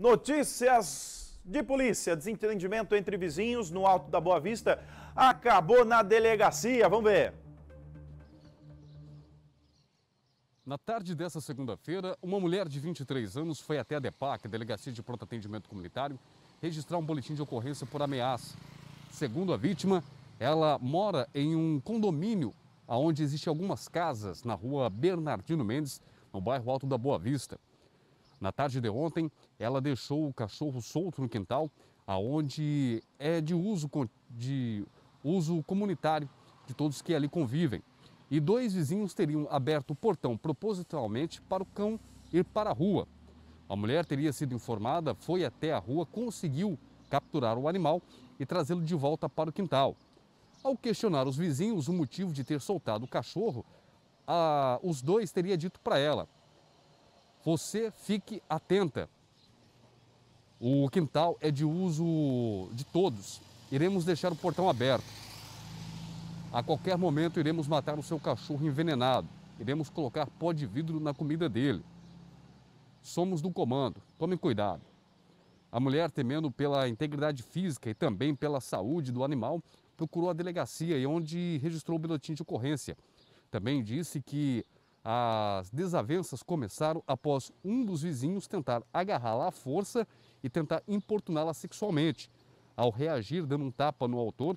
Notícias de polícia. Desentendimento entre vizinhos no Alto da Boa Vista acabou na delegacia. Vamos ver. Na tarde dessa segunda-feira, uma mulher de 23 anos foi até a DEPAC, Delegacia de Pronto Atendimento Comunitário, registrar um boletim de ocorrência por ameaça. Segundo a vítima, ela mora em um condomínio onde existem algumas casas na rua Bernardino Mendes, no bairro Alto da Boa Vista. Na tarde de ontem, ela deixou o cachorro solto no quintal, aonde é de uso, de uso comunitário de todos que ali convivem. E dois vizinhos teriam aberto o portão propositalmente para o cão ir para a rua. A mulher teria sido informada, foi até a rua, conseguiu capturar o animal e trazê-lo de volta para o quintal. Ao questionar os vizinhos o motivo de ter soltado o cachorro, a, os dois teria dito para ela: você fique atenta. O quintal é de uso de todos. Iremos deixar o portão aberto. A qualquer momento iremos matar o seu cachorro envenenado. Iremos colocar pó de vidro na comida dele. Somos do comando. Tome cuidado. A mulher, temendo pela integridade física e também pela saúde do animal, procurou a delegacia e onde registrou o boletim de ocorrência. Também disse que as desavenças começaram após um dos vizinhos tentar agarrá-la à força e tentar importuná-la sexualmente. Ao reagir dando um tapa no autor,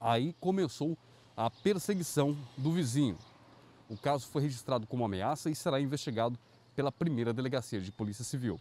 aí começou a perseguição do vizinho. O caso foi registrado como ameaça e será investigado pela primeira delegacia de Polícia Civil.